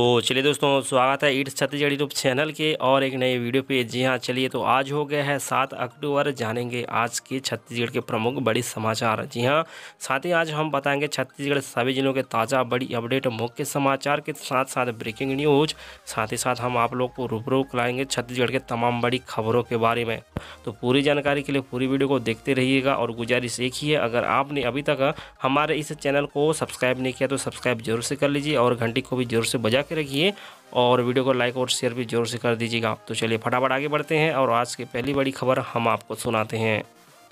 तो चलिए दोस्तों स्वागत है ईट्स छत्तीसगढ़ यूट्यूब चैनल के और एक नए वीडियो पे जी हाँ चलिए तो आज हो गया है सात अक्टूबर जानेंगे आज के छत्तीसगढ़ के प्रमुख बड़ी समाचार जी हाँ साथ ही आज हम बताएंगे छत्तीसगढ़ सभी जिलों के ताज़ा बड़ी अपडेट मुख्य समाचार के साथ साथ ब्रेकिंग न्यूज साथ ही साथ हम आप लोग को रूबरू कराएंगे छत्तीसगढ़ के तमाम बड़ी खबरों के बारे में तो पूरी जानकारी के लिए पूरी वीडियो को देखते रहिएगा और गुजारिश एक ही है अगर आपने अभी तक हमारे इस चैनल को सब्सक्राइब नहीं किया तो सब्सक्राइब जरूर से कर लीजिए और घंटी को भी जरूर से बजा के रखिए और वीडियो को लाइक और शेयर भी जरूर से कर दीजिएगा तो चलिए फटाफट आगे बढ़ते हैं और आज की पहली बड़ी खबर हम आपको सुनाते हैं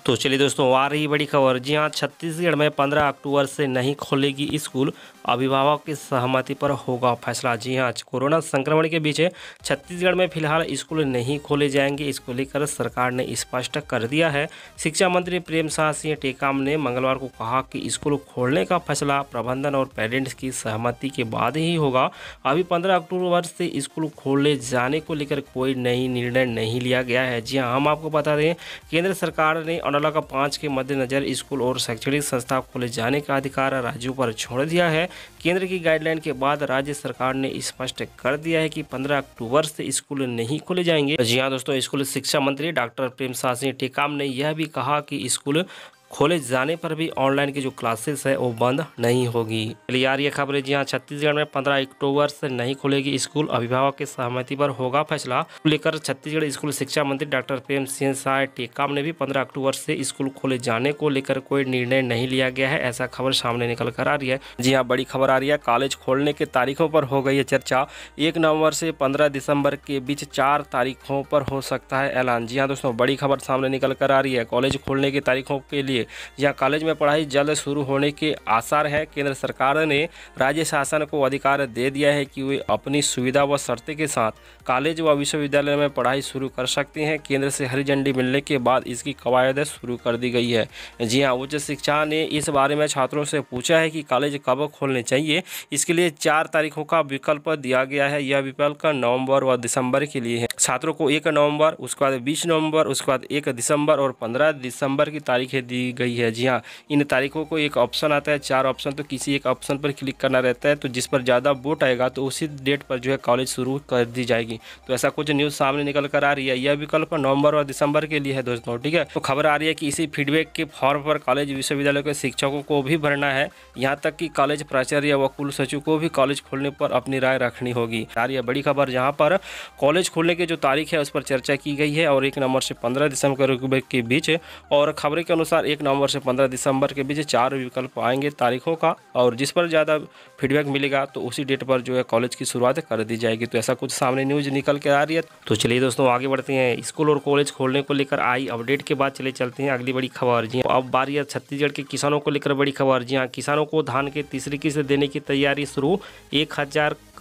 तो चलिए दोस्तों आ रही बड़ी खबर जी हाँ छत्तीसगढ़ में 15 अक्टूबर से नहीं खोलेगी स्कूल अभिभावक की सहमति पर होगा फैसला जी हाँ कोरोना संक्रमण के बीच छत्तीसगढ़ में फिलहाल स्कूल नहीं खोले जाएंगे इसको लेकर सरकार ने स्पष्ट कर दिया है शिक्षा मंत्री प्रेम शाह सिंह टेकाम ने मंगलवार को कहा कि स्कूल खोलने का फैसला प्रबंधन और पेरेंट्स की सहमति के बाद ही होगा अभी पंद्रह अक्टूबर से स्कूल खोले जाने को लेकर कोई नई निर्णय नहीं लिया गया है जी हाँ हम आपको बता दें केंद्र सरकार ने अंडला का पाँच के मद्देनजर स्कूल और शैक्षणिक संस्था खोले जाने का अधिकार राज्यों पर छोड़ दिया है केंद्र की गाइडलाइन के बाद राज्य सरकार ने स्पष्ट कर दिया है कि 15 अक्टूबर से स्कूल नहीं खोले जाएंगे जी हाँ दोस्तों स्कूल शिक्षा मंत्री डॉक्टर प्रेम सिंह टेकाम ने यह भी कहा कि स्कूल खोले जाने पर भी ऑनलाइन की जो क्लासेस है वो बंद नहीं होगी चलिए यार ये खबर है जी हाँ छत्तीसगढ़ में पंद्रह अक्टूबर से नहीं खुलेगी स्कूल अभिभावक की सहमति पर होगा फैसला लेकर छत्तीसगढ़ स्कूल शिक्षा मंत्री डॉक्टर प्रेम सिंह साय टेकाम ने भी पंद्रह अक्टूबर से स्कूल खोले जाने को लेकर कोई निर्णय नहीं लिया गया है ऐसा खबर सामने निकल कर आ रही है जी हाँ बड़ी खबर आ रही है कॉलेज खोलने की तारीखों पर हो गई है चर्चा एक नवम्बर से पंद्रह दिसंबर के बीच चार तारीखों पर हो सकता है ऐलान जी हाँ दोस्तों बड़ी खबर सामने निकल कर आ रही है कॉलेज खोलने की तारीखों के लिए लिए यह कॉलेज में पढ़ाई जल्द शुरू होने के आसार है केंद्र सरकार ने राज्य शासन को अधिकार दे दिया है कि वे अपनी सुविधा व शर्तें के साथ कॉलेज व विश्वविद्यालय में पढ़ाई शुरू कर सकते हैं केंद्र से हरी झंडी मिलने के बाद इसकी कवायद शुरू कर दी गई है जी हाँ उच्च शिक्षा ने इस बारे में छात्रों से पूछा है कि कॉलेज कब खोलने चाहिए इसके लिए चार तारीखों का विकल्प दिया गया है यह विकल्प नवंबर व दिसंबर के लिए है छात्रों को एक नवंबर उसके बाद बीस नवंबर उसके बाद एक दिसंबर और पंद्रह दिसंबर की तारीखें दी गई है जी हाँ इन तारीखों को एक ऑप्शन आता है चार ऑप्शन तो किसी एक ऑप्शन पर क्लिक करना रहता है तो जिस पर ज़्यादा वोट आएगा तो उसी डेट पर जो है कॉलेज शुरू कर दी जाएगी तो ऐसा कुछ न्यूज़ सामने निकल कर आ रही है यह विकल्प नवंबर और दिसंबर के लिए है दोस्तों ठीक है तो खबर आ रही है कि इसी फीडबैक के फॉर्म पर कॉलेज विश्वविद्यालय के शिक्षकों को भी भरना है यहाँ तक कि कॉलेज प्राचार्य व कुल सचिव को भी कॉलेज खोलने पर अपनी राय रखनी होगी आ रही है बड़ी खबर जहाँ पर कॉलेज खोलने के जो तारीख है उस पर चर्चा की गई है और एक नवंबर से पंद्रह दिसंबर के बीच और खबरें के अनुसार एक नवंबर से पंद्रह दिसंबर के बीच चार विकल्प आएंगे तारीखों का और जिस पर ज़्यादा फीडबैक मिलेगा तो उसी डेट पर जो है कॉलेज की शुरुआत कर दी जाएगी तो ऐसा कुछ सामने न्यूज़ निकल के आ रही है तो चलिए दोस्तों आगे बढ़ते हैं स्कूल और कॉलेज खोलने को लेकर आई अपडेट के बाद चले चलते हैं अगली बड़ी खबर जी अब बारी है छत्तीसगढ़ के किसानों को लेकर बड़ी खबर जी हाँ किसानों को धान के तीसरी किस्त देने की तैयारी शुरू एक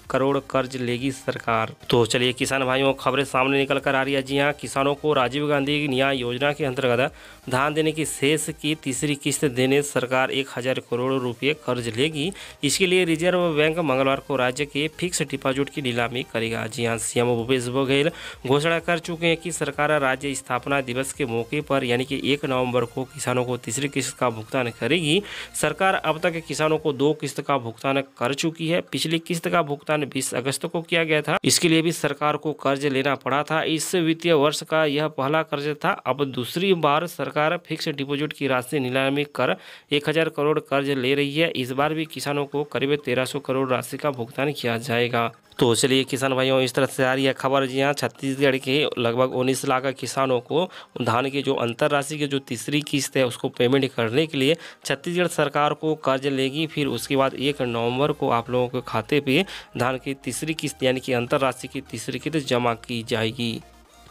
करोड़ कर्ज लेगी सरकार तो चलिए किसान भाइयों खबरें सामने निकल कर आ रही है जी हाँ किसानों को राजीव गांधी न्याय योजना के अंतर्गत धान देने की शेष की तीसरी किस्त देने सरकार एक हज़ार करोड़ रुपए कर्ज लेगी इसके लिए रिजर्व बैंक मंगलवार को राज्य के फिक्स डिपॉजिट की नीलामी करेगा जी हाँ सीएम भूपेश बघेल घोषणा कर चुके हैं कि सरकार राज्य स्थापना दिवस के मौके पर यानी कि एक नवम्बर को किसानों को तीसरी किस्त का भुगतान करेगी सरकार अब तक किसानों को दो किस्त का भुगतान कर चुकी है पिछली किस्त का भुगतान भुगतान बीस अगस्त को किया गया था इसके लिए भी सरकार को कर्ज लेना पड़ा था इस वित्तीय वर्ष का यह पहला कर्ज था अब दूसरी बार सरकार फिक्स डिपोजिट की राशि नीलामी कर एक हजार करोड़ कर्ज ले रही है इस बार भी किसानों को करीब तेरह सौ करोड़ राशि का भुगतान किया जाएगा तो चलिए किसान भाइयों इस तरह से आ रही है खबर जी हाँ छत्तीसगढ़ के लगभग उन्नीस लाख किसानों को धान की जो अंतर राशि की जो तीसरी किस्त है उसको पेमेंट करने के लिए छत्तीसगढ़ सरकार को कर्ज लेगी फिर उसके बाद एक नवंबर को आप लोगों के खाते पे धान की तीसरी किस्त यानी कि अंतर राशि की तीसरी किस्त जमा की जाएगी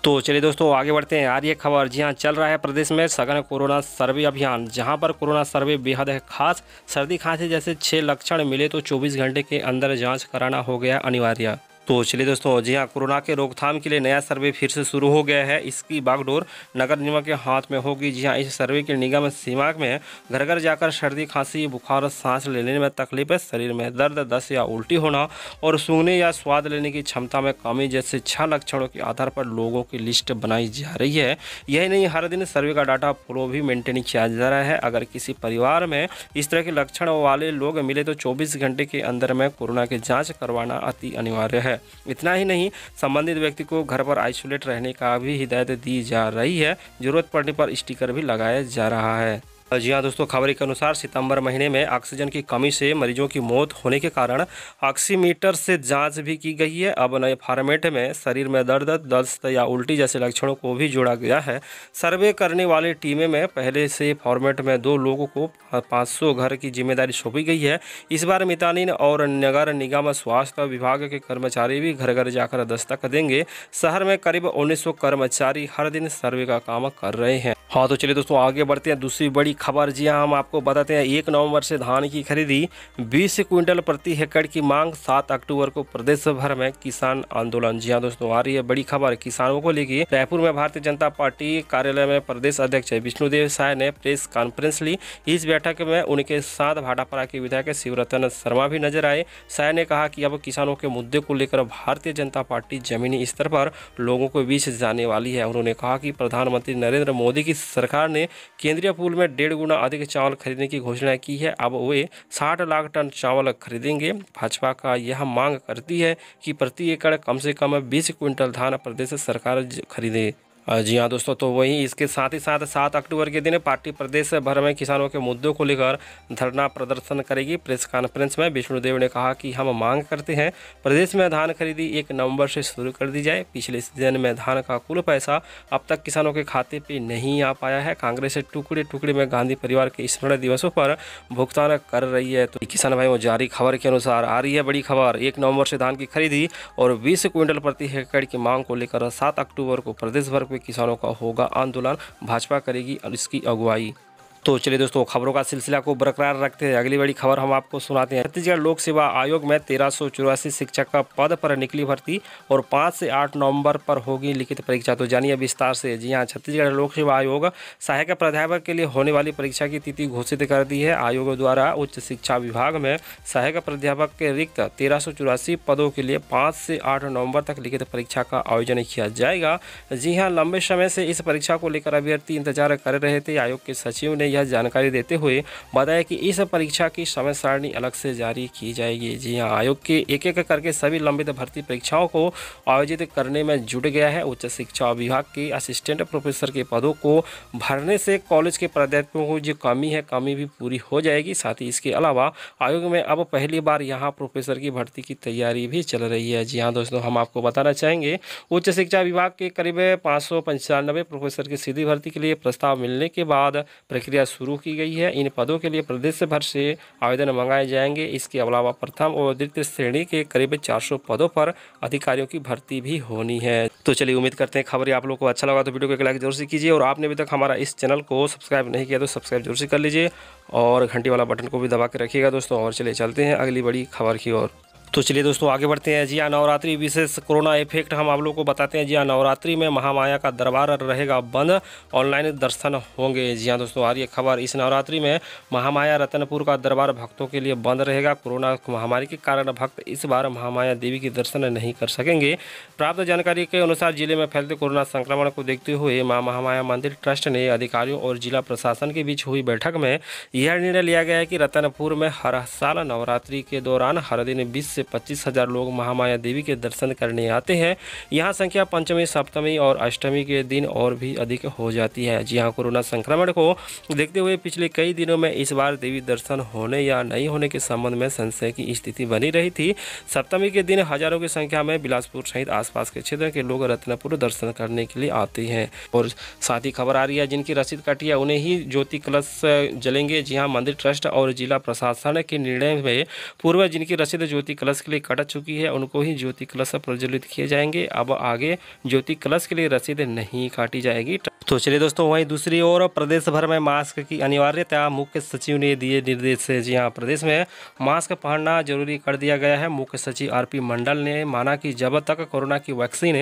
तो चलिए दोस्तों आगे बढ़ते हैं आज ये खबर जी हाँ चल रहा है प्रदेश में सघन कोरोना सर्वे अभियान जहां पर कोरोना सर्वे बेहद है खास सर्दी खांसी जैसे छः लक्षण मिले तो 24 घंटे के अंदर जांच कराना हो गया अनिवार्य तो चलिए दोस्तों जी हाँ कोरोना के रोकथाम के लिए नया सर्वे फिर से शुरू हो गया है इसकी बागडोर नगर निगम के हाथ में होगी जी हाँ इस सर्वे की निगम सीमा में घर घर जाकर सर्दी खांसी बुखार और सांस लेने में तकलीफ है शरीर में दर्द दस या उल्टी होना और सूंघने या स्वाद लेने की क्षमता में कमी जैसे छह लक्षणों के आधार पर लोगों की लिस्ट बनाई जा रही है यही नहीं हर दिन सर्वे का डाटा फ्लो भी मेंटेन किया जा रहा है अगर किसी परिवार में इस तरह के लक्षण वाले लोग मिले तो चौबीस घंटे के अंदर में कोरोना की जाँच करवाना अति अनिवार्य है है इतना ही नहीं संबंधित व्यक्ति को घर पर आइसोलेट रहने का भी हिदायत दी जा रही है जरूरत पड़ने पर स्टिकर भी लगाया जा रहा है जी हाँ दोस्तों खबर के अनुसार सितंबर महीने में ऑक्सीजन की कमी से मरीजों की मौत होने के कारण ऑक्सीमीटर से जांच भी की गई है अब नए फार्मेट में शरीर में दर्द दस्त या उल्टी जैसे लक्षणों को भी जोड़ा गया है सर्वे करने वाली टीमें में पहले से फॉर्मेट में दो लोगों को 500 घर की जिम्मेदारी सौंपी गई है इस बार मितानिन और नगर निगम स्वास्थ्य विभाग के कर्मचारी भी घर घर जाकर दस्तक देंगे शहर में करीब उन्नीस कर्मचारी हर दिन सर्वे का काम कर रहे हैं हाँ तो चलिए दोस्तों आगे बढ़ते हैं दूसरी बड़ी खबर जी हाँ हम आपको बताते हैं एक नवंबर से धान की खरीदी 20 क्विंटल प्रति हेक्टेयर की मांग 7 अक्टूबर को प्रदेश भर में किसान आंदोलन जी हाँ दोस्तों आ रही है बड़ी खबर किसानों को लेकर रायपुर में भारतीय जनता पार्टी कार्यालय में प्रदेश अध्यक्ष विष्णुदेव साय ने प्रेस कॉन्फ्रेंस ली इस बैठक में उनके साथ भाटापारा के विधायक शिवरतन शर्मा भी नजर आए साय ने कहा कि अब किसानों के मुद्दे को लेकर भारतीय जनता पार्टी जमीनी स्तर पर लोगों के बीच जाने वाली है उन्होंने कहा कि प्रधानमंत्री नरेंद्र मोदी की सरकार ने केंद्रीय पुल में डेढ़ गुना अधिक चावल खरीदने की घोषणा की है अब वे साठ लाख टन चावल खरीदेंगे भाजपा का यह मांग करती है कि प्रति एकड़ कम से कम बीस क्विंटल धान प्रदेश सरकार खरीदे जी हाँ दोस्तों तो वहीं इसके साथ ही साथ सात अक्टूबर के दिन पार्टी प्रदेश भर में किसानों के मुद्दों को लेकर धरना प्रदर्शन करेगी प्रेस कॉन्फ्रेंस में विष्णुदेव ने कहा कि हम मांग करते हैं प्रदेश में धान खरीदी एक नवंबर से शुरू कर दी जाए पिछले सीजन में धान का कुल पैसा अब तक किसानों के खाते पर नहीं आ पाया है कांग्रेस टुकड़े टुकड़े में गांधी परिवार के स्मरण दिवसों पर भुगतान कर रही है तो किसान भाइयों जारी खबर के अनुसार आ रही है बड़ी खबर एक नवम्बर से धान की खरीदी और बीस क्विंटल प्रति हेक्टेयर की मांग को लेकर सात अक्टूबर को प्रदेश भर में किसानों का होगा आंदोलन भाजपा करेगी इसकी अगुवाई तो चलिए दोस्तों खबरों का सिलसिला को बरकरार रखते हैं अगली बड़ी खबर हम आपको सुनाते हैं छत्तीसगढ़ लोक सेवा आयोग में तेरह शिक्षक का पद पर निकली भर्ती और पाँच से आठ नवंबर पर होगी लिखित परीक्षा तो जानिए विस्तार से जी हाँ छत्तीसगढ़ लोक सेवा आयोग सहायक प्राध्यापक के लिए होने वाली परीक्षा की तिथि घोषित कर दी है आयोग द्वारा उच्च शिक्षा विभाग में सहायक प्राध्यापक के रिक्त तेरह पदों के लिए पाँच से आठ नवम्बर तक लिखित परीक्षा का आयोजन किया जाएगा जी हाँ लंबे समय से इस परीक्षा को लेकर अभ्यर्थी इंतजार कर रहे थे आयोग के सचिव ने यह जानकारी देते हुए बताया कि इस परीक्षा की समय सारणी अलग से जारी की जाएगी जी हाँ आयोग के एक एक करके सभी लंबित भर्ती परीक्षाओं को आयोजित करने में जुट गया है उच्च शिक्षा विभाग के असिस्टेंट प्रोफेसर के पदों को भरने से कॉलेज के प्राध्यापकों को जो कमी है कमी भी पूरी हो जाएगी साथ ही इसके अलावा आयोग में अब पहली बार यहाँ प्रोफेसर की भर्ती की तैयारी भी चल रही है जी हाँ दोस्तों हम आपको बताना चाहेंगे उच्च शिक्षा विभाग के करीब पाँच प्रोफेसर की सीधी भर्ती के लिए प्रस्ताव मिलने के बाद प्रक्रिया प्रक्रिया शुरू की गई है इन पदों के लिए प्रदेश भर से आवेदन मंगाए जाएंगे इसके अलावा प्रथम और द्वितीय श्रेणी के करीब 400 पदों पर अधिकारियों की भर्ती भी होनी है तो चलिए उम्मीद करते हैं खबर आप लोग को अच्छा लगा तो वीडियो को एक लाइक जरूर से कीजिए और आपने अभी तक हमारा इस चैनल को सब्सक्राइब नहीं किया तो सब्सक्राइब जरूर से कर लीजिए और घंटी वाला बटन को भी दबा के रखिएगा दोस्तों और चलिए चलते हैं अगली बड़ी खबर की ओर तो चलिए दोस्तों आगे बढ़ते हैं जी नवरात्रि विशेष कोरोना इफेक्ट हम आप लोग को बताते हैं जी नवरात्रि में महामाया का दरबार रहेगा बंद ऑनलाइन दर्शन होंगे जी हाँ दोस्तों आ रही खबर इस नवरात्रि में महामाया रतनपुर का दरबार भक्तों के लिए बंद रहेगा कोरोना महामारी के कारण भक्त इस बार महामाया देवी के दर्शन नहीं कर सकेंगे प्राप्त जानकारी के अनुसार जिले में फैलते कोरोना संक्रमण को देखते हुए माँ महामाया मंदिर ट्रस्ट ने अधिकारियों और जिला प्रशासन के बीच हुई बैठक में यह निर्णय लिया गया है कि रतनपुर में हर साल नवरात्रि के दौरान हर दिन बीस से पच्चीस हजार लोग महामाया देवी के दर्शन करने आते हैं यहाँ संख्या पंचमी सप्तमी और अष्टमी के दिन और भी अधिक हो जाती है जी हाँ कोरोना संक्रमण को देखते हुए पिछले कई दिनों में इस बार देवी दर्शन होने या नहीं होने के संबंध में संशय की स्थिति बनी रही थी सप्तमी के दिन हजारों की संख्या में बिलासपुर सहित आसपास के क्षेत्र के लोग रत्नपुर दर्शन करने के लिए आते हैं और साथ ही खबर आ रही है जिनकी रसीद कटिया है उन्हें ही ज्योति कलश जलेंगे जी हाँ मंदिर ट्रस्ट और जिला प्रशासन के निर्णय में पूर्व जिनकी रसीद ज्योति कलश कलश के लिए कट चुकी है उनको ही ज्योति कलश प्रज्वलित किए जाएंगे अब आगे ज्योति कलश के लिए रसीद नहीं काटी जाएगी तो चलिए दोस्तों वहीं दूसरी ओर प्रदेश भर में मास्क की अनिवार्यता मुख्य सचिव ने दिए निर्देश जी हाँ प्रदेश में मास्क पहनना जरूरी कर दिया गया है मुख्य सचिव आरपी मंडल ने माना कि जब तक कोरोना की वैक्सीन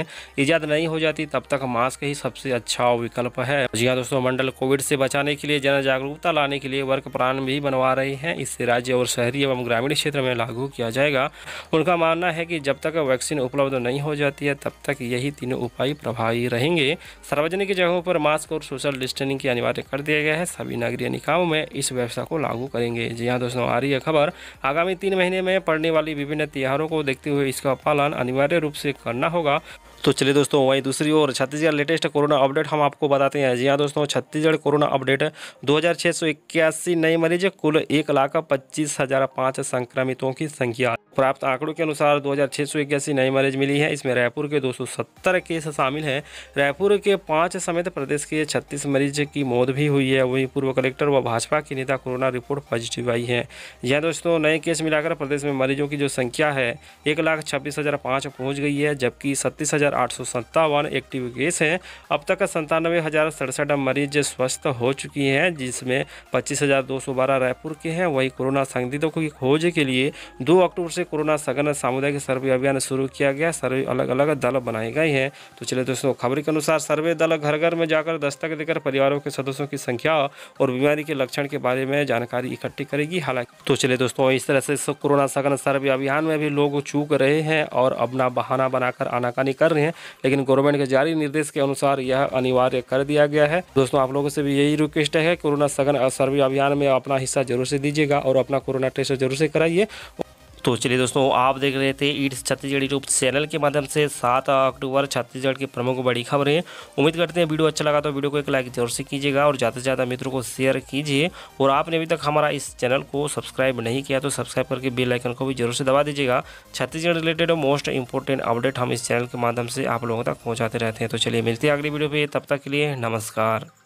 ईजाद नहीं हो जाती तब तक मास्क ही सबसे अच्छा विकल्प है जी हाँ दोस्तों मंडल कोविड से बचाने के लिए जन जागरूकता लाने के लिए वर्क प्लान भी बनवा रहे हैं इससे राज्य और शहरी एवं ग्रामीण क्षेत्र में लागू किया जाएगा उनका मानना है कि जब तक वैक्सीन उपलब्ध नहीं हो जाती है तब तक यही तीनों उपाय प्रभावी रहेंगे सार्वजनिक जगहों पर मास्क और सोशल डिस्टेंसिंग की अनिवार्य कर दिया गया है सभी नगरीय निकायों में इस व्यवस्था को लागू करेंगे जी हाँ दोस्तों आ रही है खबर आगामी तीन महीने में पड़ने वाली विभिन्न त्योहारों को देखते हुए इसका पालन अनिवार्य रूप से करना होगा तो चलिए दोस्तों वहीं दूसरी ओर छत्तीसगढ़ लेटेस्ट कोरोना अपडेट हम आपको बताते हैं जी हाँ दोस्तों छत्तीसगढ़ कोरोना अपडेट दो नए मरीज कुल एक लाख पच्चीस हज़ार पाँच संक्रमितों की संख्या प्राप्त आंकड़ों के अनुसार दो नए मरीज मिली हैं इसमें रायपुर के 270 केस शामिल हैं रायपुर के पाँच समेत प्रदेश के छत्तीस मरीज की मौत भी हुई है वहीं पूर्व कलेक्टर व भाजपा की नेता कोरोना रिपोर्ट पॉजिटिव आई है यह दोस्तों नए केस मिलाकर प्रदेश में मरीजों की जो संख्या है एक लाख छब्बीस हज़ार पाँच पहुँच गई है जबकि सत्तीस हज़ार आठ सौ सत्तावन एक्टिव केस हैं अब तक संतानवे हज़ार सड़सठ मरीज स्वस्थ हो चुकी हैं जिसमें पच्चीस हज़ार दो सौ बारह रायपुर के हैं वहीं कोरोना संदिग्धों की खोज के लिए दो अक्टूबर से कोरोना सघन सामुदायिक सर्वे अभियान शुरू किया गया सर्वे अलग अलग दल बनाए गए हैं तो चलिए दोस्तों खबर के अनुसार सर्वे दल घर घर में जाकर दस्तक देकर परिवारों के सदस्यों की संख्या और बीमारी के लक्षण के बारे में जानकारी इकट्ठी करेगी हालांकि तो चलिए दोस्तों इस तरह से कोरोना सघन सर्वे अभियान में भी लोग चूक रहे हैं और अपना बहाना बनाकर आनाकानी कर रहे हैं लेकिन गवर्नमेंट के जारी निर्देश के अनुसार यह अनिवार्य कर दिया गया है दोस्तों आप लोगों से भी यही रिक्वेस्ट है कोरोना सघन सर्वे अभियान में अपना हिस्सा जरूर से दीजिएगा और अपना कोरोना टेस्ट जरूर से कराइए तो चलिए दोस्तों आप देख रहे थे ईट्स छत्तीसगढ़ यूट्यूब चैनल के माध्यम से सात अक्टूबर छत्तीसगढ़ की प्रमुख बड़ी खबरें उम्मीद करते हैं वीडियो अच्छा लगा तो वीडियो को एक लाइक जरूर से कीजिएगा और ज़्यादा से ज़्यादा मित्रों को शेयर कीजिए और आपने अभी तक हमारा इस चैनल को सब्सक्राइब नहीं किया तो सब्सक्राइब करके बेल आइकन को भी जरूर से दबा दीजिएगा Chhattisgarh related most important update हम इस चैनल के माध्यम से आप लोगों तक पहुँचाते रहते हैं तो चलिए मिलते हैं अगली वीडियो पर तब तक के लिए नमस्कार